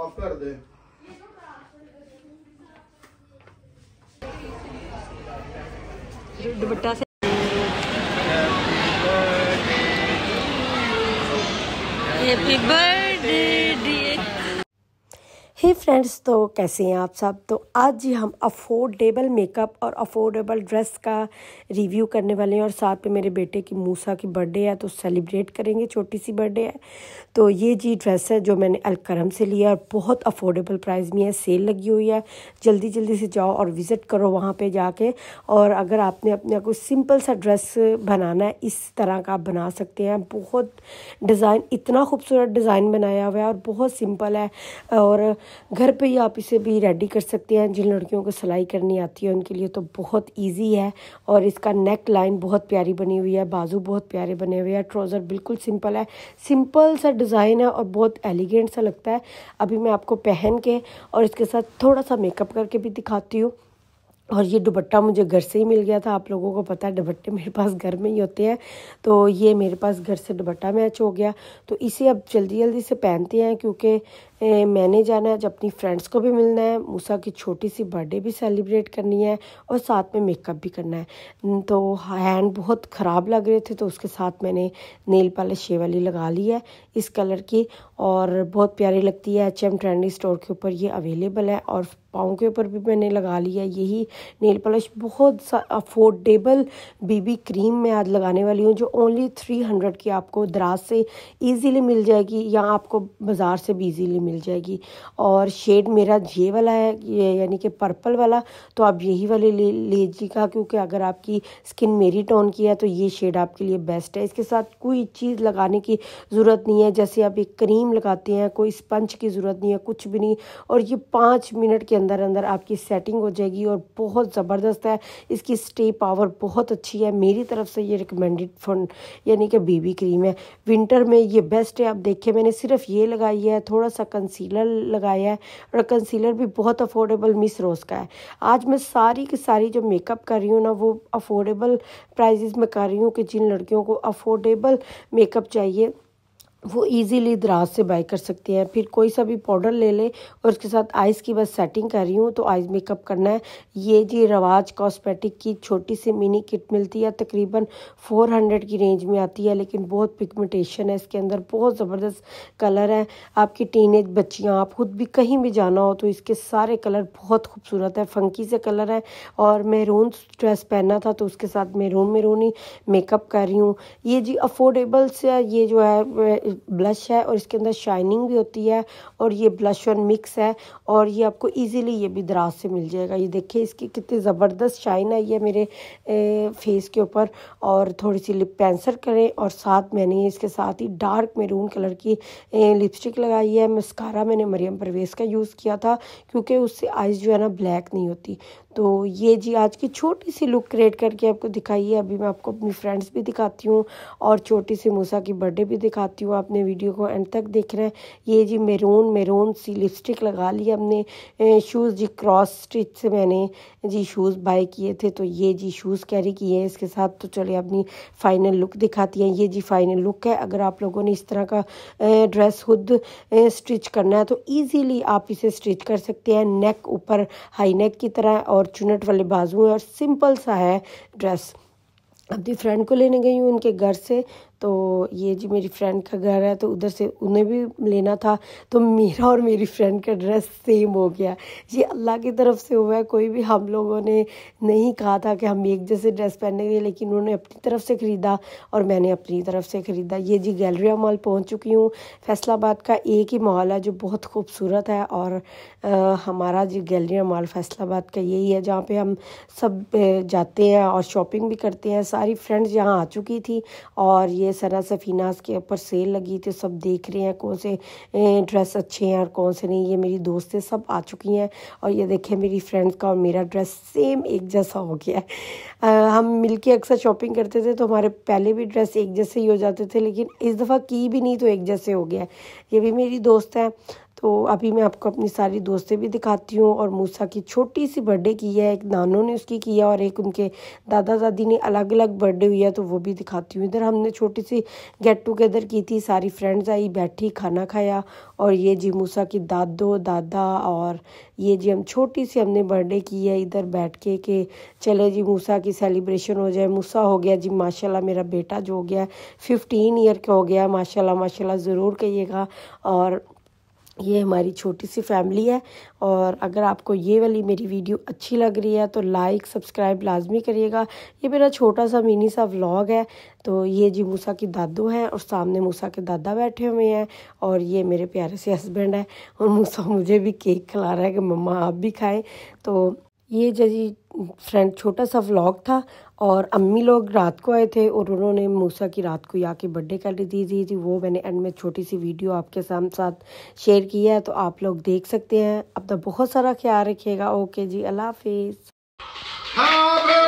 of कर दे दुपट्टा से happy birthday hey hey friends तो कैसे हैं आप सब तो आज ही हम अफोर्डेबल मेकअप और अफोर्डेबल ड्रेस का रिव्यू करने वाले हैं और साथ में मेरे बेटे की मूसा की बर्थडे है तो सेलिब्रेट करेंगे छोटी सी बर्थडे है तो ये जी ड्रेस है जो मैंने अलकरम से लिया और बहुत अफोर्डेबल प्राइस में है सेल लगी हुई है जल्दी जल्दी से जाओ और विज़िट करो वहाँ पर जाके और अगर आपने अपने कोई सिंपल सा ड्रेस बनाना है इस तरह का आप बना सकते हैं बहुत डिज़ाइन इतना खूबसूरत डिज़ाइन बनाया हुआ है और बहुत सिंपल है और घर पे ही आप इसे भी रेडी कर सकते हैं जिन लड़कियों को सिलाई करनी आती है उनके लिए तो बहुत ईजी है और इसका नेक लाइन बहुत प्यारी बनी हुई है बाजू बहुत प्यारे बने हुए हैं ट्राउज़र बिल्कुल सिंपल है सिंपल सा डिज़ाइन है और बहुत एलिगेंट सा लगता है अभी मैं आपको पहन के और इसके साथ थोड़ा सा मेकअप करके भी दिखाती हूँ और ये दुपट्टा मुझे घर से ही मिल गया था आप लोगों को पता है दुपट्टे मेरे पास घर में ही होते हैं तो ये मेरे पास घर से दुपट्टा मैच हो गया तो इसे अब जल्दी जल्दी से पहनते हैं क्योंकि ए, मैंने जाना है अपनी फ्रेंड्स को भी मिलना है मूसा की छोटी सी बर्थडे भी सेलिब्रेट करनी है और साथ में मेकअप भी करना है तो हैंड बहुत ख़राब लग रहे थे तो उसके साथ मैंने नेल पाले शे वाली लगा ली है इस कलर की और बहुत प्यारी लगती है एच एम ट्रेंडी स्टोर के ऊपर ये अवेलेबल है और पाँव के ऊपर भी मैंने लगा लिया यही नेल पॉलिश बहुत अफोर्डेबल बीबी क्रीम मैं आज लगाने वाली हूँ जो ओनली थ्री हंड्रेड की आपको दराज से ईजीली मिल जाएगी या आपको बाज़ार से भी ईजीली मिल जाएगी और शेड मेरा ये वाला है ये यानी कि पर्पल वाला तो आप यही वाले ले लीजिएगा क्योंकि अगर आपकी स्किन मेरी टोन की है तो ये शेड आपके लिए बेस्ट है इसके साथ कोई चीज़ लगाने की ज़रूरत नहीं है जैसे आप एक क्रीम लगाते हैं कोई स्पंज की ज़रूरत नहीं है कुछ भी नहीं और ये पाँच मिनट के अंदर अंदर आपकी सेटिंग हो जाएगी और बहुत ज़बरदस्त है इसकी स्टे पावर बहुत अच्छी है मेरी तरफ से ये रिकमेंडेड फंड यानी कि बेबी क्रीम है विंटर में ये बेस्ट है आप देखिए मैंने सिर्फ ये लगाई है थोड़ा सा कंसीलर लगाया है और कंसीलर भी बहुत अफोर्डेबल मिस रोज़ का है आज मैं सारी की सारी जो मेकअप कर रही हूँ ना वो अफोर्डेबल प्राइजेज़ में कर रही हूँ कि जिन लड़कियों को अफोर्डेबल मेकअप चाहिए वो इजीली दराज से बाई कर सकते हैं फिर कोई सा भी पाउडर ले लें और उसके साथ आइज़ की बस सेटिंग कर रही हूँ तो आइज़ मेकअप करना है ये जी रवाज कॉस्मेटिक की छोटी सी मिनी किट मिलती है तकरीबन 400 की रेंज में आती है लेकिन बहुत पिगमेंटेशन है इसके अंदर बहुत ज़बरदस्त कलर है आपकी टीन एज बच्चियाँ आप खुद भी कहीं भी जाना हो तो इसके सारे कलर बहुत खूबसूरत है फंकी से कलर है और मेहरून ड्रेस पहना था तो उसके साथ मेहरून मेहरून मेकअप कर रही हूँ ये जी अफोर्डेबल से ये जो है ब्लश है और इसके अंदर शाइनिंग भी होती है और ये ब्लश और मिक्स है और ये आपको इजीली ये भी दराज से मिल जाएगा ये देखिए इसकी कितनी ज़बरदस्त शाइन आई है मेरे फेस के ऊपर और थोड़ी सी लिप पेंसर करें और साथ मैंने इसके साथ ही डार्क मेरून कलर की लिपस्टिक लगाई है मस्कारा मैंने मरियम परवेज़ का यूज़ किया था क्योंकि उससे आइज़ जो है ना ब्लैक नहीं होती तो ये जी आज की छोटी सी लुक क्रिएट करके आपको दिखाई है अभी मैं आपको अपनी फ्रेंड्स भी दिखाती हूँ और छोटी सी मूसा की बर्थडे भी दिखाती हूँ आपने वीडियो को एंड तक देख रहे हैं ये जी मेरून मेरून सी लिपस्टिक लगा ली हमने शूज़ जी क्रॉस स्टिच से मैंने जी शूज़ बाय किए थे तो ये जी शूज़ कैरी किए हैं इसके साथ तो चलिए अपनी फाइनल लुक दिखाती हैं ये जी फाइनल लुक है अगर आप लोगों ने इस तरह का ड्रेस खुद स्टिच करना है तो ईजीली आप इसे स्टिच कर सकते हैं नेक ऊपर हाई नेक की तरह और और चुनट वाले बाजू हैं और सिंपल सा है ड्रेस अपनी फ्रेंड को लेने गई हूँ उनके घर से तो ये जी मेरी फ्रेंड का घर है तो उधर से उन्हें भी लेना था तो मेरा और मेरी फ्रेंड का ड्रेस सेम हो गया ये अल्लाह की तरफ से हुआ है कोई भी हम लोगों ने नहीं कहा था कि हम एक जैसे ड्रेस पहनेंगे लेकिन उन्होंने अपनी तरफ से ख़रीदा और मैंने अपनी तरफ से ख़रीदा ये जी गैलरिया मॉल पहुँच चुकी हूँ फैसलाबाद का एक ही मॉल है जो बहुत खूबसूरत है और आ, हमारा जी गैलरिया मॉल फैसलाबाद का यही है जहाँ पर हम सब जाते हैं और शॉपिंग भी करते हैं सारी फ्रेंड्स यहाँ आ चुकी थी और ये सरा सफीनास के ऊपर सेल लगी थी सब देख रहे हैं कौन से ड्रेस अच्छे हैं और कौन से नहीं ये मेरी दोस्तें सब आ चुकी हैं और ये देखें मेरी फ्रेंड्स का और मेरा ड्रेस सेम एक जैसा हो गया है हम मिलके अक्सर शॉपिंग करते थे तो हमारे पहले भी ड्रेस एक जैसे ही हो जाते थे लेकिन इस दफ़ा की भी नहीं तो एक जैसे हो गया है ये भी मेरी दोस्त है तो अभी मैं आपको अपनी सारी दोस्तें भी दिखाती हूँ और मूसा की छोटी सी बर्थडे की है एक नानों ने उसकी किया और एक उनके दादा दादी ने अलग अलग बर्थडे हुई है तो वो भी दिखाती हूँ इधर हमने छोटी सी गेट टुगेदर की थी सारी फ्रेंड्स आई बैठी खाना खाया और ये जी मूसा की दादो दादा और ये जी हम छोटी सी हमने बर्थडे की है इधर बैठ के कि चले जी मूसा की सेलिब्रेशन हो जाए मूसा हो गया जी माशाल्लाह मेरा बेटा जो हो गया फिफ्टीन ईयर का हो गया माशाल्लाह माशाल्लाह ज़रूर कहिएगा और ये हमारी छोटी सी फैमिली है और अगर आपको ये वाली मेरी वीडियो अच्छी लग रही है तो लाइक सब्सक्राइब लाजमी करिएगा ये मेरा छोटा सा मिनी सा व्लॉग है तो ये जी मूसा की दादू हैं और सामने मूसा के दादा बैठे हुए हैं और ये मेरे प्यारे से हस्बैंड है और मूसा मुझे भी केक खिला रहा है कि मम्मा आप भी खाएँ तो ये जी फ्रेंड छोटा सा व्लॉग था और अम्मी लोग रात को आए थे और उन्होंने मूसा की रात को या के बर्थडे कैंडी दी थी थी वो मैंने एंड में छोटी सी वीडियो आपके साम साथ शेयर की है तो आप लोग देख सकते हैं अपना तो बहुत सारा ख्याल रखिएगा ओके जी अल्लाह हाफिज़ हाँ,